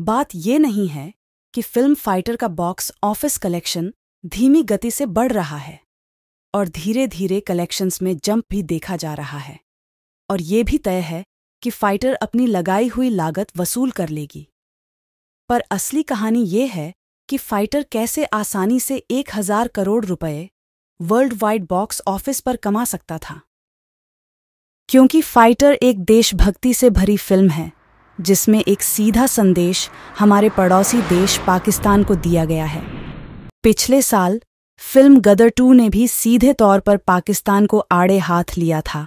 बात ये नहीं है कि फिल्म फाइटर का बॉक्स ऑफिस कलेक्शन धीमी गति से बढ़ रहा है और धीरे धीरे कलेक्शंस में जंप भी देखा जा रहा है और ये भी तय है कि फाइटर अपनी लगाई हुई लागत वसूल कर लेगी पर असली कहानी ये है कि फाइटर कैसे आसानी से एक हजार करोड़ रुपए वर्ल्ड वाइड बॉक्स ऑफिस पर कमा सकता था क्योंकि फाइटर एक देशभक्ति से भरी फिल्म है जिसमें एक सीधा संदेश हमारे पड़ोसी देश पाकिस्तान को दिया गया है पिछले साल फिल्म गदर टू ने भी सीधे तौर पर पाकिस्तान को आड़े हाथ लिया था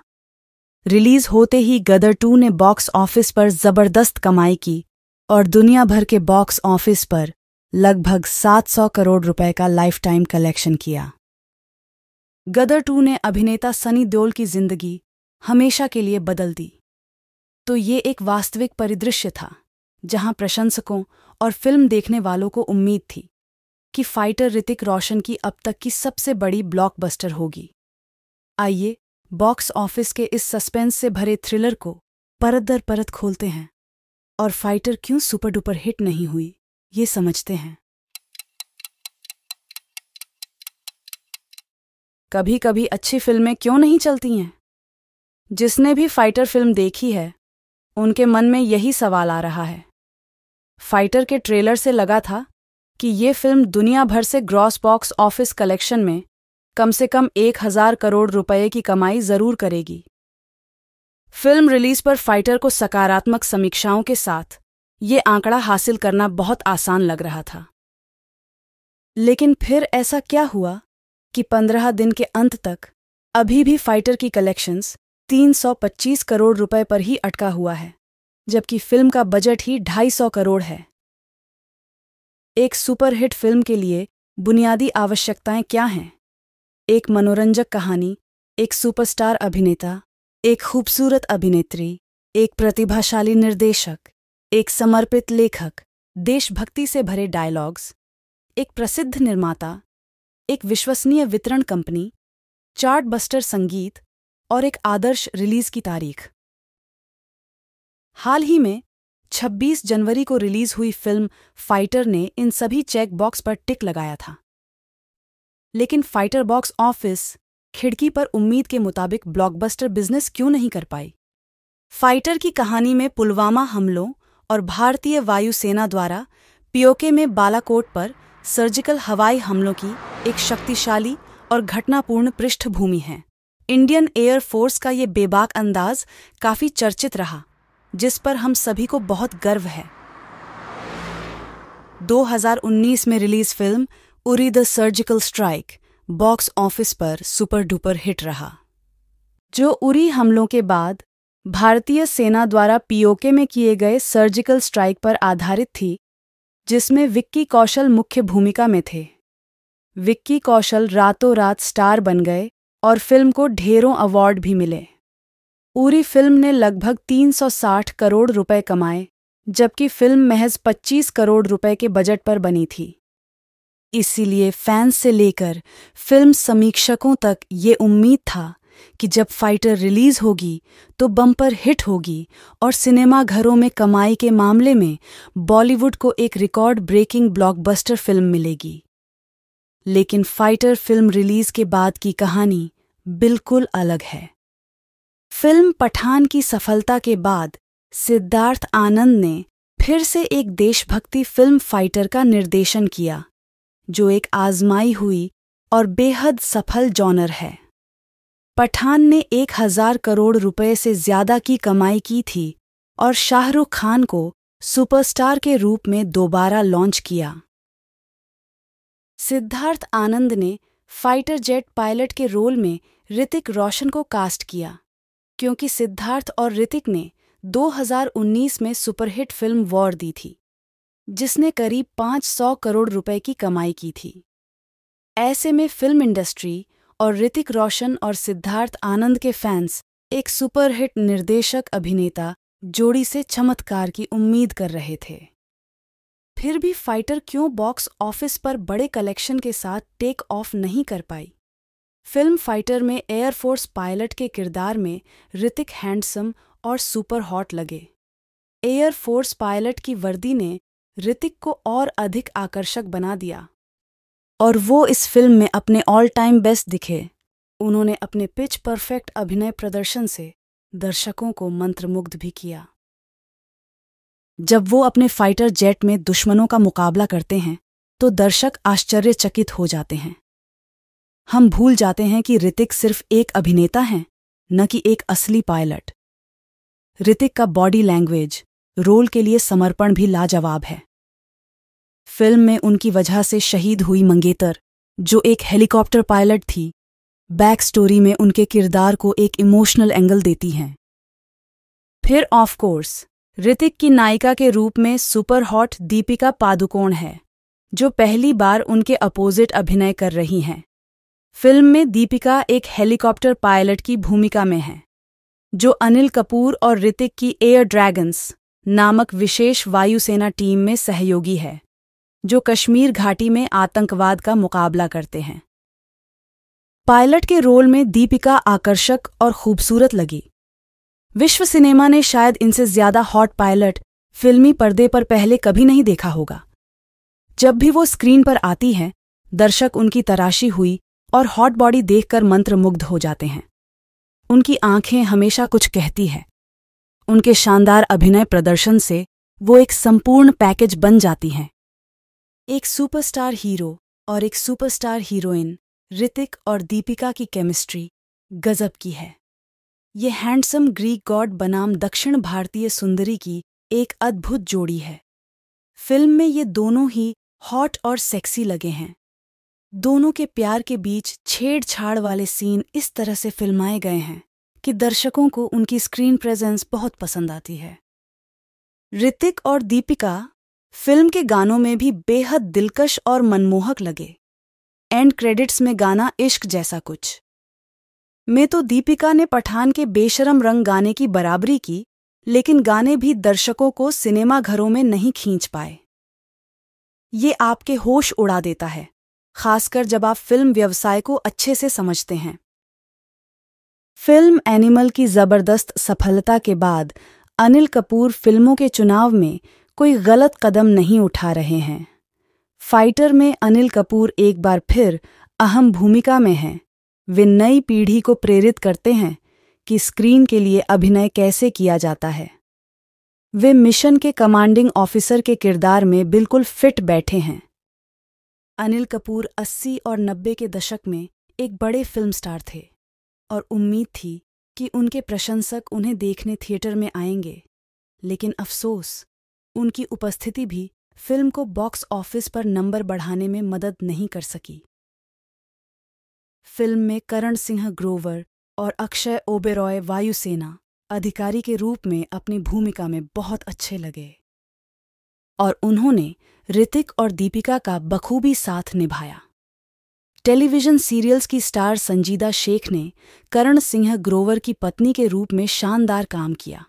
रिलीज होते ही गदर टू ने बॉक्स ऑफिस पर जबरदस्त कमाई की और दुनिया भर के बॉक्स ऑफिस पर लगभग 700 करोड़ रुपए का लाइफ टाइम कलेक्शन किया गदर टू ने अभिनेता सनी देओल की जिंदगी हमेशा के लिए बदल दी तो ये एक वास्तविक परिदृश्य था जहां प्रशंसकों और फिल्म देखने वालों को उम्मीद थी कि फाइटर ऋतिक रोशन की अब तक की सबसे बड़ी ब्लॉकबस्टर होगी आइए बॉक्स ऑफिस के इस सस्पेंस से भरे थ्रिलर को परत दर परत खोलते हैं और फाइटर क्यों सुपर डुपर हिट नहीं हुई ये समझते हैं कभी कभी अच्छी फिल्में क्यों नहीं चलती हैं जिसने भी फाइटर फिल्म देखी है उनके मन में यही सवाल आ रहा है फाइटर के ट्रेलर से लगा था कि ये फिल्म दुनिया भर से ग्रॉस बॉक्स ऑफिस कलेक्शन में कम से कम एक हजार करोड़ रुपए की कमाई जरूर करेगी फिल्म रिलीज पर फाइटर को सकारात्मक समीक्षाओं के साथ ये आंकड़ा हासिल करना बहुत आसान लग रहा था लेकिन फिर ऐसा क्या हुआ कि पंद्रह दिन के अंत तक अभी भी फाइटर की कलेक्शंस 325 करोड़ रुपए पर ही अटका हुआ है जबकि फिल्म का बजट ही 250 करोड़ है एक सुपरहिट फिल्म के लिए बुनियादी आवश्यकताएं क्या हैं एक मनोरंजक कहानी एक सुपरस्टार अभिनेता एक खूबसूरत अभिनेत्री एक प्रतिभाशाली निर्देशक एक समर्पित लेखक देशभक्ति से भरे डायलॉग्स एक प्रसिद्ध निर्माता एक विश्वसनीय वितरण कंपनी चार्टबस्टर संगीत और एक आदर्श रिलीज की तारीख हाल ही में 26 जनवरी को रिलीज हुई फिल्म फाइटर ने इन सभी चेक बॉक्स पर टिक लगाया था लेकिन फाइटर बॉक्स ऑफिस खिड़की पर उम्मीद के मुताबिक ब्लॉकबस्टर बिजनेस क्यों नहीं कर पाई फाइटर की कहानी में पुलवामा हमलों और भारतीय वायुसेना द्वारा पीओके में बालाकोट पर सर्जिकल हवाई हमलों की एक शक्तिशाली और घटनापूर्ण पृष्ठभूमि है इंडियन एयरफोर्स का ये बेबाक अंदाज काफ़ी चर्चित रहा जिस पर हम सभी को बहुत गर्व है 2019 में release film Uri the surgical strike box office पर सुपर डुपर हिट रहा जो उरी हमलों के बाद भारतीय सेना द्वारा पीओके में किए गए सर्जिकल स्ट्राइक पर आधारित थी जिसमें विक्की कौशल मुख्य भूमिका में थे विक्की कौशल रातों रात स्टार बन गए और फिल्म को ढेरों अवार्ड भी मिले पूरी फिल्म ने लगभग 360 करोड़ रुपए कमाए जबकि फिल्म महज 25 करोड़ रुपए के बजट पर बनी थी इसीलिए फैंस से लेकर फिल्म समीक्षकों तक ये उम्मीद था कि जब फाइटर रिलीज होगी तो बम्पर हिट होगी और सिनेमा घरों में कमाई के मामले में बॉलीवुड को एक रिकॉर्ड ब्रेकिंग ब्लॉकबस्टर फिल्म मिलेगी लेकिन फाइटर फिल्म रिलीज के बाद की कहानी बिल्कुल अलग है फिल्म पठान की सफलता के बाद सिद्धार्थ आनंद ने फिर से एक देशभक्ति फिल्म फाइटर का निर्देशन किया जो एक आजमाई हुई और बेहद सफल जॉनर है पठान ने एक हजार करोड़ रुपए से ज्यादा की कमाई की थी और शाहरुख खान को सुपरस्टार के रूप में दोबारा लॉन्च किया सिद्धार्थ आनंद ने फाइटर जेट पायलट के रोल में ऋतिक रोशन को कास्ट किया क्योंकि सिद्धार्थ और ऋतिक ने 2019 में सुपरहिट फिल्म वॉर दी थी जिसने करीब 500 करोड़ रुपए की कमाई की थी ऐसे में फिल्म इंडस्ट्री और ऋतिक रोशन और सिद्धार्थ आनंद के फैंस एक सुपरहिट निर्देशक अभिनेता जोड़ी से चमत्कार की उम्मीद कर रहे थे फिर भी फाइटर क्यों बॉक्स ऑफिस पर बड़े कलेक्शन के साथ टेक ऑफ नहीं कर पाई फिल्म फाइटर में एयरफोर्स पायलट के किरदार में ऋतिक हैंडसम और सुपर हॉट लगे एयरफोर्स पायलट की वर्दी ने ऋतिक को और अधिक आकर्षक बना दिया और वो इस फिल्म में अपने ऑल टाइम बेस्ट दिखे उन्होंने अपने पिच परफेक्ट अभिनय प्रदर्शन से दर्शकों को मंत्रमुग्ध भी किया जब वो अपने फाइटर जेट में दुश्मनों का मुकाबला करते हैं तो दर्शक आश्चर्यचकित हो जाते हैं हम भूल जाते हैं कि ऋतिक सिर्फ एक अभिनेता हैं न कि एक असली पायलट ऋतिक का बॉडी लैंग्वेज रोल के लिए समर्पण भी लाजवाब है फिल्म में उनकी वजह से शहीद हुई मंगेतर जो एक हेलीकॉप्टर पायलट थी बैक स्टोरी में उनके किरदार को एक इमोशनल एंगल देती हैं फिर ऑफ कोर्स ऋतिक की नायिका के रूप में सुपर हॉट दीपिका पादुकोण है जो पहली बार उनके अपोजिट अभिनय कर रही हैं फिल्म में दीपिका एक हेलीकॉप्टर पायलट की भूमिका में है जो अनिल कपूर और ऋतिक की एयर ड्रैगन्स नामक विशेष वायुसेना टीम में सहयोगी है जो कश्मीर घाटी में आतंकवाद का मुकाबला करते हैं पायलट के रोल में दीपिका आकर्षक और खूबसूरत लगी विश्व सिनेमा ने शायद इनसे ज्यादा हॉट पायलट फिल्मी पर्दे पर पहले कभी नहीं देखा होगा जब भी वो स्क्रीन पर आती हैं दर्शक उनकी तराशी हुई और हॉट बॉडी देखकर मंत्रमुग्ध हो जाते हैं उनकी आंखें हमेशा कुछ कहती हैं उनके शानदार अभिनय प्रदर्शन से वो एक संपूर्ण पैकेज बन जाती हैं एक सुपरस्टार हीरो और एक सुपरस्टार हीरोइन ऋतिक और दीपिका की केमिस्ट्री गजब की है ये हैंडसम ग्रीक गॉड बनाम दक्षिण भारतीय सुंदरी की एक अद्भुत जोड़ी है फिल्म में ये दोनों ही हॉट और सेक्सी लगे हैं दोनों के प्यार के बीच छेड़छाड़ वाले सीन इस तरह से फिल्माए गए हैं कि दर्शकों को उनकी स्क्रीन प्रेजेंस बहुत पसंद आती है ऋतिक और दीपिका फिल्म के गानों में भी बेहद दिलकश और मनमोहक लगे एंड क्रेडिट्स में गाना इश्क जैसा कुछ में तो दीपिका ने पठान के बेशरम रंग गाने की बराबरी की लेकिन गाने भी दर्शकों को सिनेमा घरों में नहीं खींच पाए ये आपके होश उड़ा देता है खासकर जब आप फिल्म व्यवसाय को अच्छे से समझते हैं फिल्म एनिमल की जबरदस्त सफलता के बाद अनिल कपूर फिल्मों के चुनाव में कोई गलत कदम नहीं उठा रहे हैं फाइटर में अनिल कपूर एक बार फिर अहम भूमिका में हैं वे नई पीढ़ी को प्रेरित करते हैं कि स्क्रीन के लिए अभिनय कैसे किया जाता है वे मिशन के कमांडिंग ऑफिसर के किरदार में बिल्कुल फिट बैठे हैं अनिल कपूर 80 और 90 के दशक में एक बड़े फिल्म स्टार थे और उम्मीद थी कि उनके प्रशंसक उन्हें देखने थिएटर में आएंगे लेकिन अफसोस उनकी उपस्थिति भी फिल्म को बॉक्स ऑफिस पर नंबर बढ़ाने में मदद नहीं कर सकी फिल्म में करण सिंह ग्रोवर और अक्षय ओबेरॉय वायुसेना अधिकारी के रूप में अपनी भूमिका में बहुत अच्छे लगे और उन्होंने ऋतिक और दीपिका का बखूबी साथ निभाया टेलीविजन सीरियल्स की स्टार संजीदा शेख ने करण सिंह ग्रोवर की पत्नी के रूप में शानदार काम किया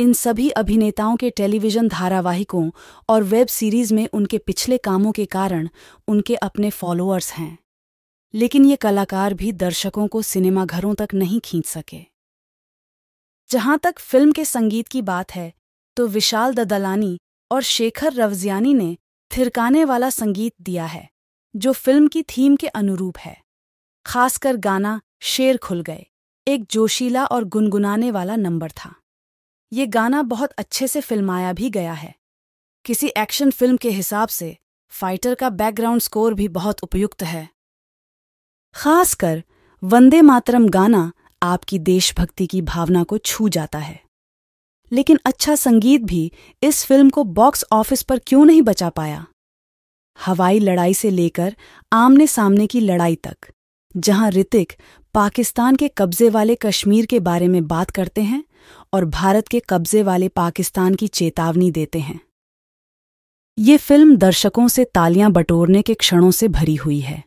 इन सभी अभिनेताओं के टेलीविजन धारावाहिकों और वेब सीरीज में उनके पिछले कामों के कारण उनके अपने फॉलोअर्स हैं लेकिन ये कलाकार भी दर्शकों को सिनेमाघरों तक नहीं खींच सके जहां तक फिल्म के संगीत की बात है तो विशाल ददलानी और शेखर रवजियानी ने थिरकाने वाला संगीत दिया है जो फिल्म की थीम के अनुरूप है खासकर गाना शेर खुल गए एक जोशीला और गुनगुनाने वाला नंबर था ये गाना बहुत अच्छे से फिल्माया भी गया है किसी एक्शन फिल्म के हिसाब से फाइटर का बैकग्राउंड स्कोर भी बहुत उपयुक्त है खासकर वंदे मातरम गाना आपकी देशभक्ति की भावना को छू जाता है लेकिन अच्छा संगीत भी इस फिल्म को बॉक्स ऑफिस पर क्यों नहीं बचा पाया हवाई लड़ाई से लेकर आमने सामने की लड़ाई तक जहां ऋतिक पाकिस्तान के कब्जे वाले कश्मीर के बारे में बात करते हैं और भारत के कब्जे वाले पाकिस्तान की चेतावनी देते हैं ये फिल्म दर्शकों से तालियां बटोरने के क्षणों से भरी हुई है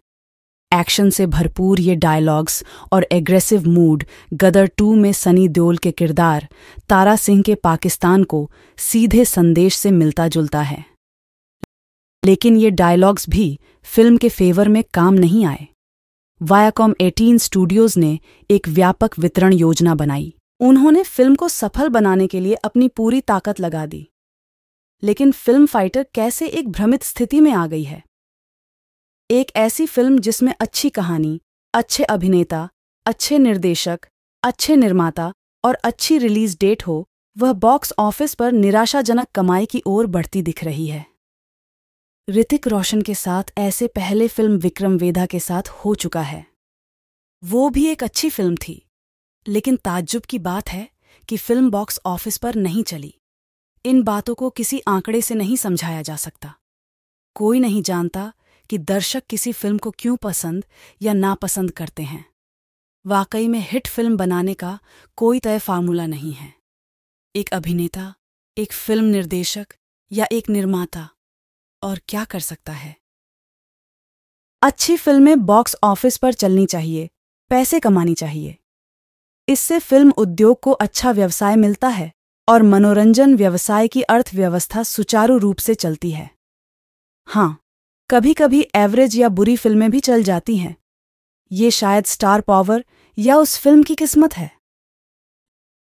एक्शन से भरपूर ये डायलॉग्स और एग्रेसिव मूड गदर टू में सनी देओल के किरदार तारा सिंह के पाकिस्तान को सीधे संदेश से मिलता जुलता है लेकिन ये डायलॉग्स भी फिल्म के फेवर में काम नहीं आए वायाकॉम एटीन स्टूडियोज ने एक व्यापक वितरण योजना बनाई उन्होंने फिल्म को सफल बनाने के लिए अपनी पूरी ताकत लगा दी लेकिन फिल्म फाइटर कैसे एक भ्रमित स्थिति में आ गई है एक ऐसी फिल्म जिसमें अच्छी कहानी अच्छे अभिनेता अच्छे निर्देशक अच्छे निर्माता और अच्छी रिलीज डेट हो वह बॉक्स ऑफिस पर निराशाजनक कमाई की ओर बढ़ती दिख रही है ऋतिक रोशन के साथ ऐसे पहले फिल्म विक्रम वेधा के साथ हो चुका है वो भी एक अच्छी फिल्म थी लेकिन ताज्जुब की बात है कि फिल्म बॉक्स ऑफिस पर नहीं चली इन बातों को किसी आंकड़े से नहीं समझाया जा सकता कोई नहीं जानता कि दर्शक किसी फिल्म को क्यों पसंद या नापसंद करते हैं वाकई में हिट फिल्म बनाने का कोई तय फार्मूला नहीं है एक अभिनेता एक फिल्म निर्देशक या एक निर्माता और क्या कर सकता है अच्छी फिल्में बॉक्स ऑफिस पर चलनी चाहिए पैसे कमानी चाहिए इससे फिल्म उद्योग को अच्छा व्यवसाय मिलता है और मनोरंजन व्यवसाय की अर्थव्यवस्था सुचारू रूप से चलती है हाँ कभी कभी एवरेज या बुरी फिल्में भी चल जाती हैं ये शायद स्टार पावर या उस फिल्म की किस्मत है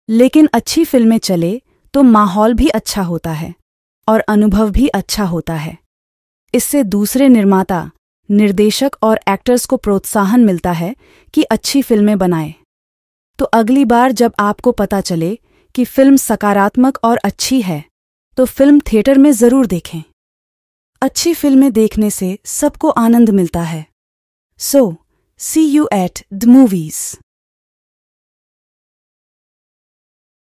लेकिन अच्छी फिल्में चले तो माहौल भी अच्छा होता है और अनुभव भी अच्छा होता है इससे दूसरे निर्माता निर्देशक और एक्टर्स को प्रोत्साहन मिलता है कि अच्छी फिल्में बनाए तो अगली बार जब आपको पता चले कि फिल्म सकारात्मक और अच्छी है तो फिल्म थिएटर में ज़रूर देखें अच्छी फिल्में देखने से सबको आनंद मिलता है so see you at the movies